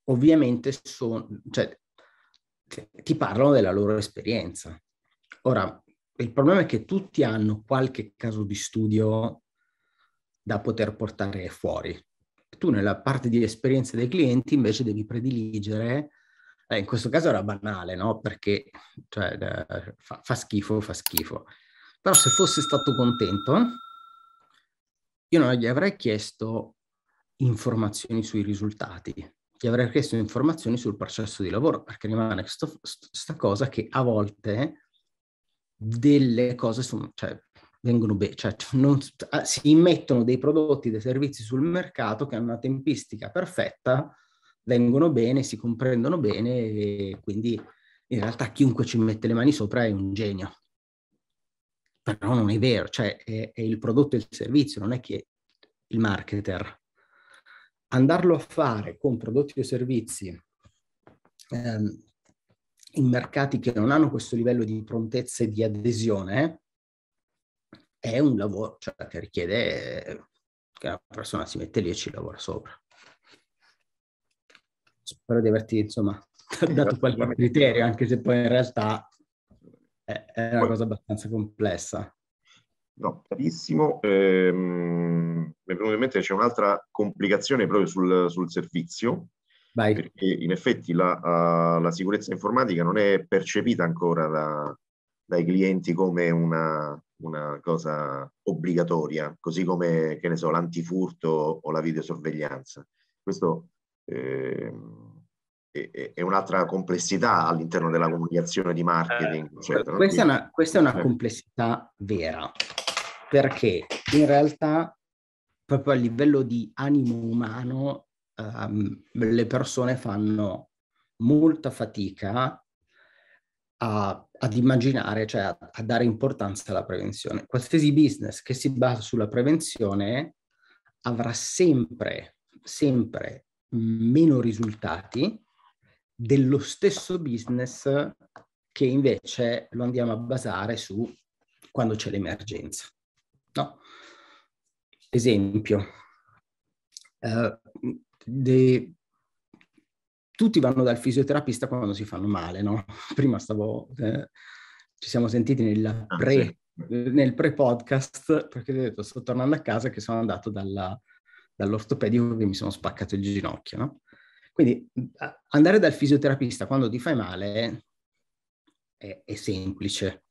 ovviamente son, cioè, ti parlano della loro esperienza. Ora, il problema è che tutti hanno qualche caso di studio da poter portare fuori. Tu nella parte di esperienza dei clienti invece devi prediligere, eh, in questo caso era banale, no? Perché cioè, eh, fa, fa schifo, fa schifo. Però se fosse stato contento, io non gli avrei chiesto informazioni sui risultati, ti avrei chiesto informazioni sul processo di lavoro, perché rimane questa cosa che a volte delle cose sono, cioè, vengono bene, cioè, non, ah, si immettono dei prodotti, dei servizi sul mercato che hanno una tempistica perfetta, vengono bene, si comprendono bene e quindi in realtà chiunque ci mette le mani sopra è un genio. Però non è vero, cioè è, è il prodotto e il servizio, non è che il marketer andarlo a fare con prodotti o servizi ehm, in mercati che non hanno questo livello di prontezza e di adesione è un lavoro cioè, che richiede che la persona si mette lì e ci lavora sopra. Spero di averti insomma dato qualche criterio, anche se poi in realtà è, è una cosa abbastanza complessa. No, chiarissimo. Ehm, mi è in mente c'è un'altra complicazione proprio sul, sul servizio, Vai. perché in effetti la, uh, la, sicurezza informatica non è percepita ancora da, dai clienti come una, una, cosa obbligatoria, così come, che ne so, l'antifurto o la videosorveglianza. Questo eh, è, è, un'altra complessità all'interno della comunicazione di marketing. Eh, certo, questa, è una, questa è una eh. complessità vera, perché in realtà proprio a livello di animo umano um, le persone fanno molta fatica a, ad immaginare, cioè a, a, dare importanza alla prevenzione. Qualsiasi business che si basa sulla prevenzione avrà sempre, sempre meno risultati dello stesso business che invece lo andiamo a basare su quando c'è l'emergenza. No? Esempio, eh, de... tutti vanno dal fisioterapista quando si fanno male, no? Prima stavo, eh, ci siamo sentiti nella ah, pre, nel pre-podcast perché ho detto sto tornando a casa che sono andato dalla, dall'ortopedico che mi sono spaccato il ginocchio, no? Quindi andare dal fisioterapista quando ti fai male è, è semplice,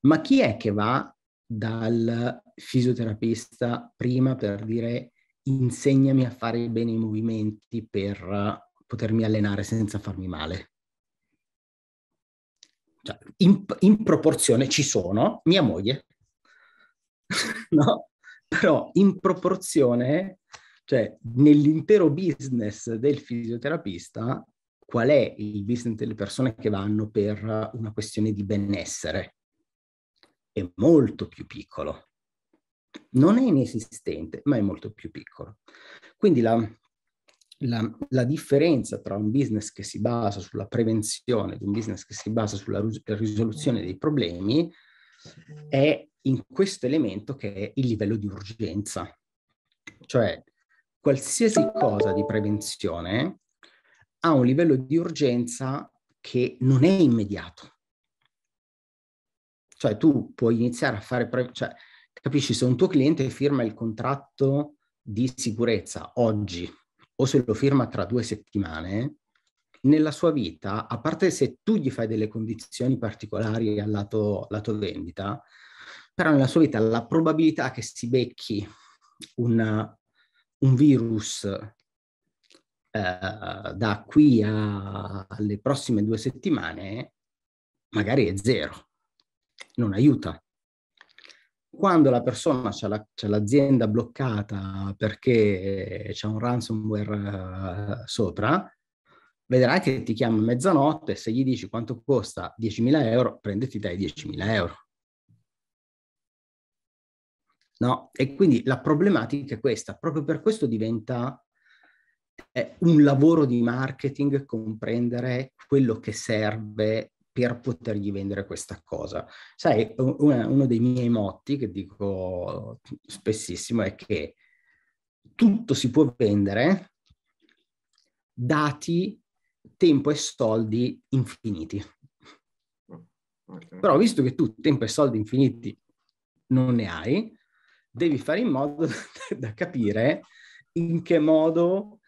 ma chi è che va dal fisioterapista prima per dire insegnami a fare bene i movimenti per eh, potermi allenare senza farmi male. Cioè, in, in, proporzione ci sono mia moglie, no? Però in proporzione, cioè nell'intero business del fisioterapista, qual è il business delle persone che vanno per una questione di benessere? è molto più piccolo. Non è inesistente, ma è molto più piccolo. Quindi la, la, la, differenza tra un business che si basa sulla prevenzione e un business che si basa sulla risoluzione dei problemi è in questo elemento che è il livello di urgenza. Cioè, qualsiasi cosa di prevenzione ha un livello di urgenza che non è immediato cioè tu puoi iniziare a fare, pre- cioè, capisci se un tuo cliente firma il contratto di sicurezza oggi o se lo firma tra due settimane, nella sua vita, a parte se tu gli fai delle condizioni particolari al lato, lato vendita, però nella sua vita la probabilità che si becchi una, un virus eh, da qui a, alle prossime due settimane magari è zero non aiuta. Quando la persona ha l'azienda bloccata perché eh, c'è un ransomware eh, sopra, vedrai che ti chiama a mezzanotte e se gli dici quanto costa 10.000 euro, prenditi dai 10.000 euro. No? E quindi la problematica è questa, proprio per questo diventa eh, un lavoro di marketing comprendere quello che serve per potergli vendere questa cosa. Sai, una, uno dei miei motti che dico spessissimo è che tutto si può vendere dati tempo e soldi infiniti. Mm, Però visto che tu tempo e soldi infiniti non ne hai, devi fare in modo da capire in che modo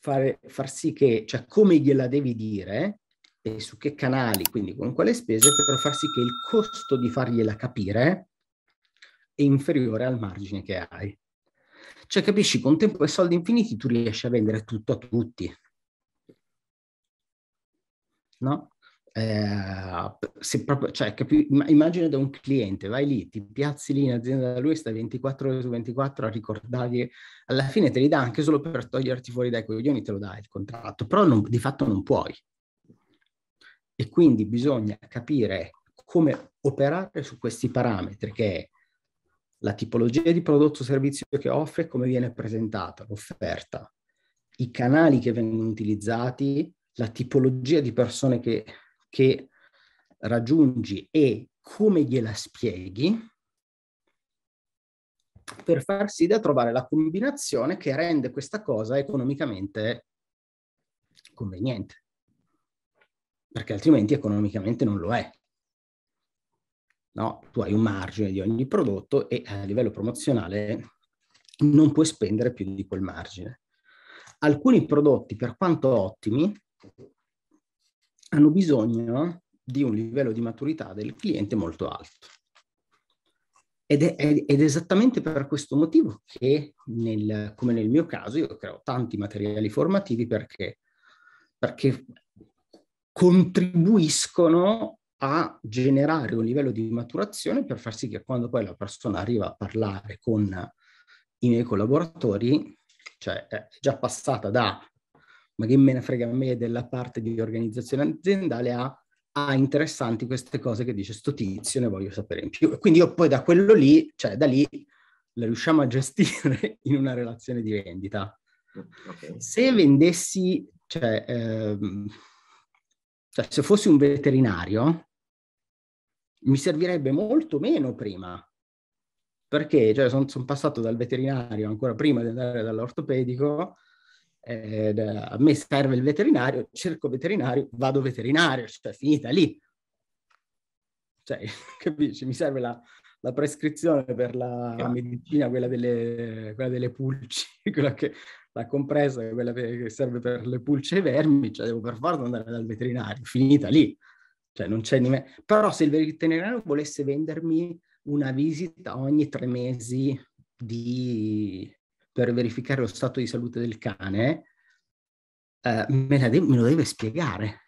fare, far sì che, cioè come gliela devi dire e su che canali, quindi con quale spese, per far sì che il costo di fargliela capire è inferiore al margine che hai. Cioè, capisci, con tempo e soldi infiniti tu riesci a vendere tutto a tutti. No? Eh, se proprio, cioè, capi, immagina da un cliente, vai lì, ti piazzi lì in azienda da lui, stai 24 ore su 24 a ricordargli, alla fine te li dà anche solo per toglierti fuori dai coglioni, te lo dai il contratto, però non, di fatto non puoi e quindi bisogna capire come operare su questi parametri che è la tipologia di prodotto o servizio che offre, come viene presentata l'offerta, i canali che vengono utilizzati, la tipologia di persone che, che raggiungi e come gliela spieghi, per far sì da trovare la combinazione che rende questa cosa economicamente conveniente perché altrimenti economicamente non lo è. No, tu hai un margine di ogni prodotto e a livello promozionale non puoi spendere più di quel margine. Alcuni prodotti, per quanto ottimi, hanno bisogno di un livello di maturità del cliente molto alto. Ed è, ed esattamente per questo motivo che, nel, come nel mio caso, io creo tanti materiali formativi perché, perché contribuiscono a generare un livello di maturazione per far sì che quando poi la persona arriva a parlare con i miei collaboratori, cioè è già passata da ma che me ne frega a me della parte di organizzazione aziendale a ah, interessanti queste cose che dice sto tizio, ne voglio sapere in più. E quindi io poi da quello lì, cioè da lì, la riusciamo a gestire in una relazione di vendita. Okay. Se vendessi, cioè, ehm, cioè, se fossi un veterinario, mi servirebbe molto meno prima, perché cioè, sono son passato dal veterinario ancora prima di andare dall'ortopedico, eh, da, a me serve il veterinario, cerco veterinario, vado veterinario, cioè finita lì. Cioè, capisci, mi serve la, la prescrizione per la yeah. medicina, quella delle, quella delle pulci, quella che l'ha compresa, quella che serve per le pulci e i vermi, cioè devo per forza andare dal veterinario, finita lì. Cioè non c'è nemmeno... Però se il veterinario volesse vendermi una visita ogni tre mesi di... per verificare lo stato di salute del cane, eh, me, de- me lo deve spiegare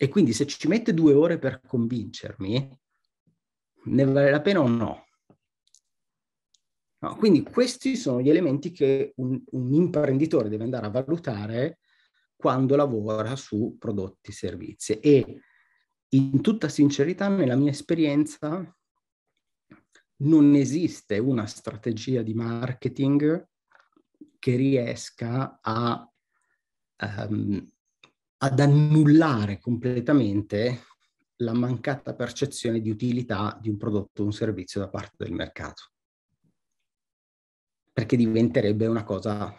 e quindi se ci mette due ore per convincermi, ne vale la pena o no? no quindi questi sono gli elementi che un, un imprenditore deve andare a valutare quando lavora su prodotti e servizi. E in tutta sincerità, nella mia esperienza, non esiste una strategia di marketing che riesca a um, ad annullare completamente la mancata percezione di utilità di un prodotto o un servizio da parte del mercato. Perché diventerebbe una cosa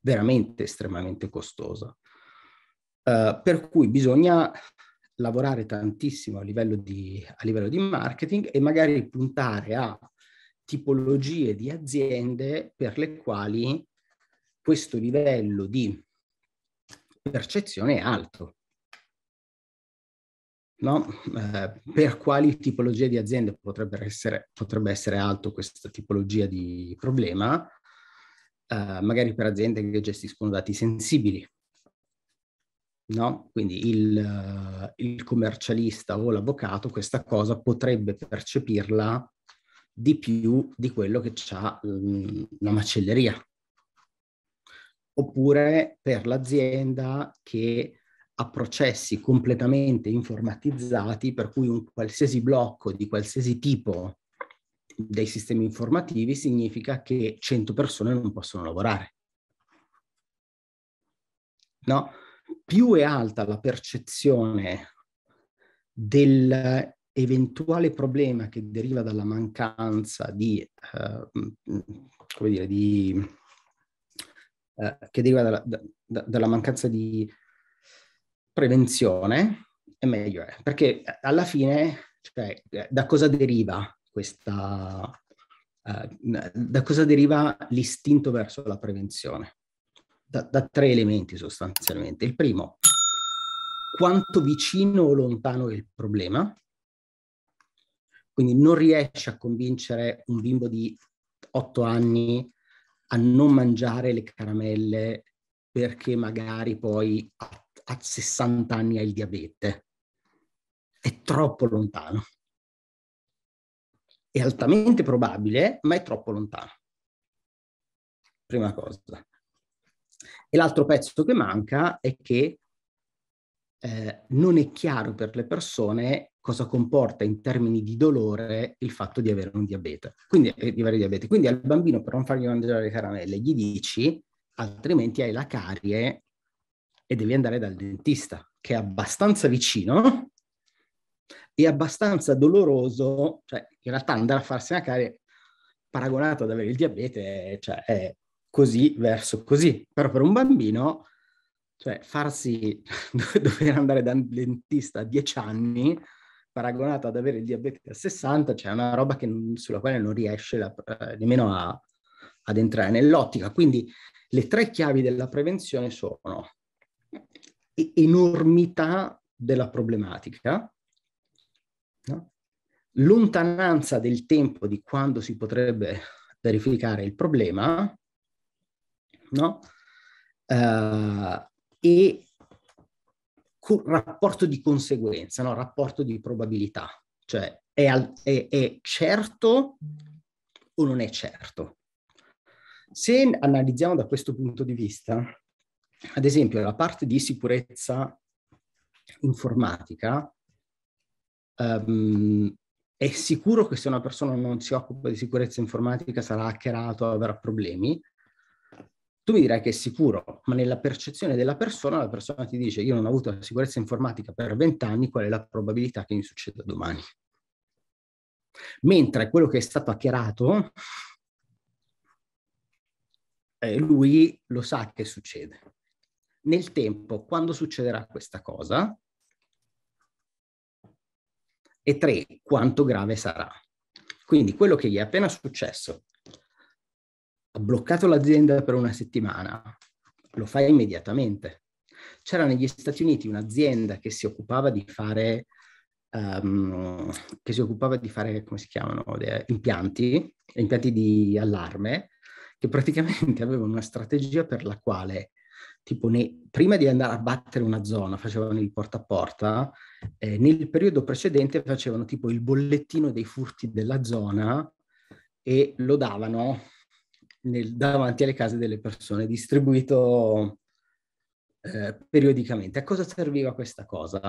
veramente estremamente costosa. Uh, per cui bisogna lavorare tantissimo a livello, di, a livello di marketing e magari puntare a tipologie di aziende per le quali questo livello di percezione è alto. No? Eh, per quali tipologie di aziende potrebbe essere, potrebbe essere alto questa tipologia di problema? Eh, magari per aziende che gestiscono dati sensibili, no? Quindi il, il commercialista o l'avvocato questa cosa potrebbe percepirla di più di quello che ha mm, la macelleria, oppure per l'azienda che ha processi completamente informatizzati per cui un qualsiasi blocco di qualsiasi tipo dei sistemi informativi significa che 100 persone non possono lavorare. No? Più è alta la percezione dell'eventuale problema che deriva dalla mancanza di, eh, come dire, di eh, che deriva dalla, da, dalla mancanza di prevenzione, è meglio è. Perché eh, alla fine, cioè, eh, da cosa deriva questa... Eh, da cosa deriva l'istinto verso la prevenzione? Da, da tre elementi sostanzialmente. Il primo, quanto vicino o lontano è il problema, quindi non riesce a convincere un bimbo di 8 anni a non mangiare le caramelle perché magari poi a, a 60 anni hai il diabete. È troppo lontano. È altamente probabile, ma è troppo lontano. Prima cosa. E l'altro pezzo che manca è che eh, non è chiaro per le persone cosa comporta in termini di dolore il fatto di avere un diabete, quindi eh, di avere diabete. Quindi al bambino per non fargli mangiare le caramelle gli dici altrimenti hai la carie e devi andare dal dentista, che è abbastanza vicino e abbastanza doloroso, cioè in realtà andare a farsi una carie paragonato ad avere il diabete, cioè è così verso così, però per un bambino cioè farsi dover andare dal dentista a 10 anni paragonato ad avere il diabete a 60, cioè una roba che, sulla quale non riesce la, eh, nemmeno a, ad entrare nell'ottica. Quindi le tre chiavi della prevenzione sono enormità della problematica, no? lontananza del tempo di quando si potrebbe verificare il problema, no? Uh, e rapporto di conseguenza, no? rapporto di probabilità, cioè è, al, è, è certo o non è certo. Se analizziamo da questo punto di vista, ad esempio la parte di sicurezza informatica, um, è sicuro che se una persona non si occupa di sicurezza informatica sarà hackerato, avrà problemi, tu mi dirai che è sicuro, ma nella percezione della persona, la persona ti dice io non ho avuto la sicurezza informatica per vent'anni, qual è la probabilità che mi succeda domani? Mentre quello che è stato acchiarato, eh, lui lo sa che succede. Nel tempo, quando succederà questa cosa? E tre, quanto grave sarà? Quindi quello che gli è appena successo ha bloccato l'azienda per una settimana, lo fai immediatamente. C'era negli Stati Uniti un'azienda che si occupava di fare, um, che si occupava di fare, come si chiamano, eh, impianti, impianti di allarme, che praticamente avevano una strategia per la quale, tipo, ne, prima di andare a battere una zona, facevano il porta a porta, eh, nel periodo precedente facevano tipo il bollettino dei furti della zona e lo davano nel, davanti alle case delle persone, distribuito eh, periodicamente. A cosa serviva questa cosa?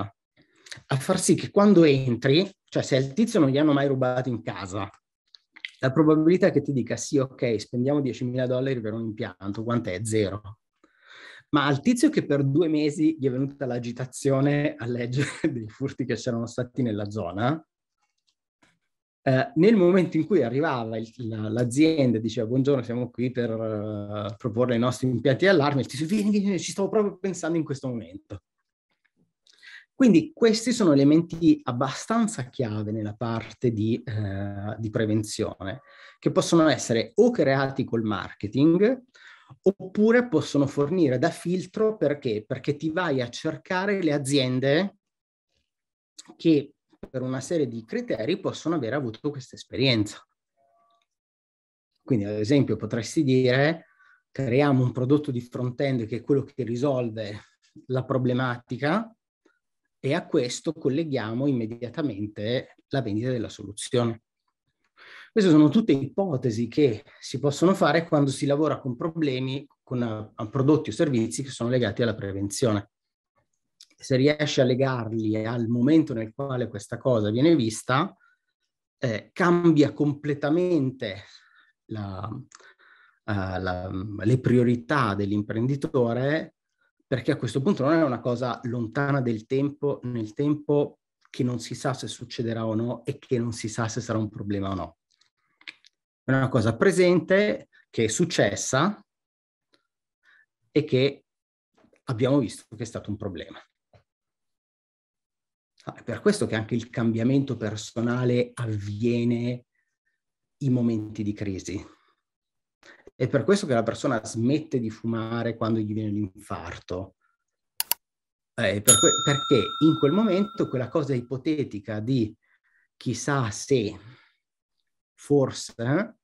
A far sì che quando entri, cioè se al tizio non gli hanno mai rubato in casa, la probabilità che ti dica sì, ok, spendiamo 10.000 dollari per un impianto, quant'è? Zero. Ma al tizio che per due mesi gli è venuta l'agitazione a leggere dei furti che c'erano stati nella zona, eh, nel momento in cui arrivava il, la, l'azienda e diceva buongiorno siamo qui per uh, proporre i nostri impianti di allarme, ci, vieni, vieni, ci stavo proprio pensando in questo momento. Quindi questi sono elementi abbastanza chiave nella parte di, eh, di prevenzione, che possono essere o creati col marketing, oppure possono fornire da filtro perché? Perché ti vai a cercare le aziende che per una serie di criteri possono aver avuto questa esperienza. Quindi, ad esempio, potresti dire creiamo un prodotto di front-end che è quello che risolve la problematica e a questo colleghiamo immediatamente la vendita della soluzione. Queste sono tutte ipotesi che si possono fare quando si lavora con problemi, con eh, prodotti o servizi che sono legati alla prevenzione se riesci a legarli al momento nel quale questa cosa viene vista, eh, cambia completamente la, uh, la, le priorità dell'imprenditore perché a questo punto non è una cosa lontana del tempo, nel tempo che non si sa se succederà o no e che non si sa se sarà un problema o no. È una cosa presente che è successa e che abbiamo visto che è stato un problema. Ah, è per questo che anche il cambiamento personale avviene in momenti di crisi. È per questo che la persona smette di fumare quando gli viene l'infarto. Eh, per que- perché in quel momento quella cosa ipotetica di chissà se, forse,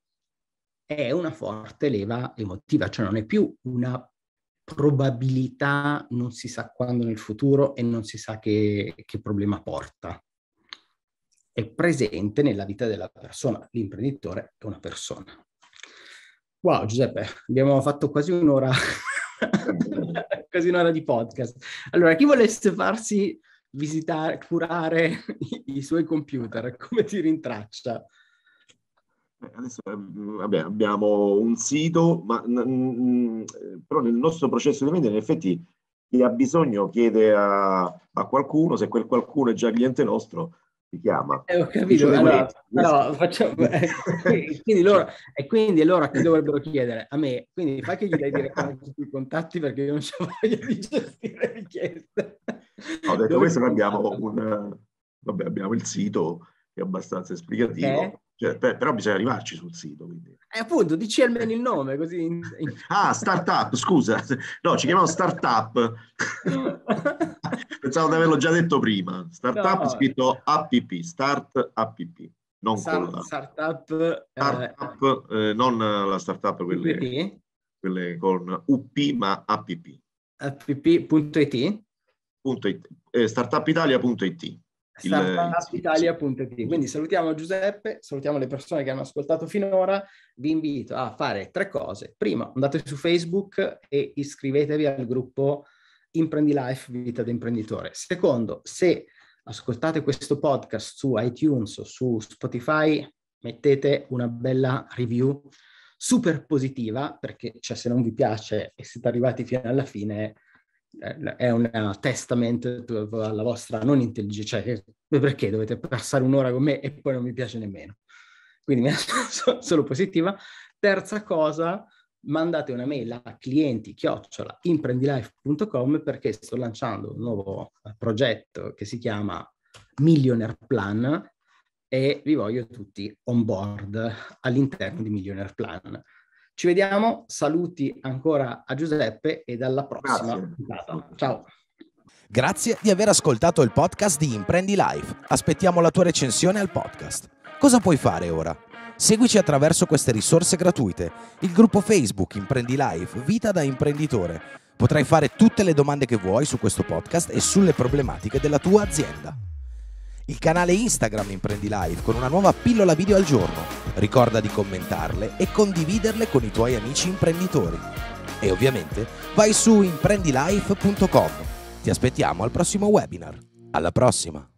eh, è una forte leva emotiva, cioè non è più una probabilità non si sa quando nel futuro e non si sa che, che problema porta. È presente nella vita della persona, l'imprenditore è una persona. Wow Giuseppe, abbiamo fatto quasi un'ora, quasi un'ora di podcast. Allora, chi volesse farsi visitare, curare i, i suoi computer, come ti rintraccia? Eh, adesso eh, vabbè, abbiamo un sito, ma mh, però nel nostro processo di vendita in effetti chi ha bisogno chiede a, a, qualcuno, se quel qualcuno è già cliente nostro, ti chiama. Eh, ho capito, allora, no, facciamo, eh, quindi loro, e quindi allora chi dovrebbero chiedere? A me, quindi fai che gli dai direttamente i contatti perché io non ce voglia di gestire richieste. No, detto Dove questo abbiamo, un, vabbè, abbiamo il sito che è abbastanza esplicativo. Okay cioè, beh, però bisogna arrivarci sul sito. Quindi. Eh, appunto, dici almeno il eh. nome, così... ah, startup, scusa. No, ci chiamiamo startup. Pensavo di averlo già detto prima. Startup no. scritto app, start app. Non Star- startup, startup eh... Eh, non la startup quelle, quelle con UP ma app app.it eh, startupitalia.it startupitalia.it. Eh, Quindi salutiamo Giuseppe, salutiamo le persone che hanno ascoltato finora. Vi invito a fare tre cose. Prima, andate su Facebook e iscrivetevi al gruppo Imprendi Life Vita da Imprenditore. Secondo, se ascoltate questo podcast su iTunes o su Spotify, mettete una bella review super positiva perché cioè, se non vi piace e siete arrivati fino alla fine è un testamento alla vostra non intelligenza, cioè eh, perché dovete passare un'ora con me e poi non mi piace nemmeno. Quindi mi sono solo positiva. Terza cosa, mandate una mail a clienti imprendilife.com perché sto lanciando un nuovo progetto che si chiama Millionaire Plan e vi voglio tutti on board all'interno di Millionaire Plan. Ci vediamo, saluti ancora a Giuseppe e alla prossima puntata. Ciao. Grazie di aver ascoltato il podcast di Imprendi Life. Aspettiamo la tua recensione al podcast. Cosa puoi fare ora? Seguici attraverso queste risorse gratuite, il gruppo Facebook Imprendi Life, Vita da Imprenditore. Potrai fare tutte le domande che vuoi su questo podcast e sulle problematiche della tua azienda il canale Instagram Imprendi Live con una nuova pillola video al giorno. Ricorda di commentarle e condividerle con i tuoi amici imprenditori. E ovviamente vai su imprendilife.com. Ti aspettiamo al prossimo webinar. Alla prossima!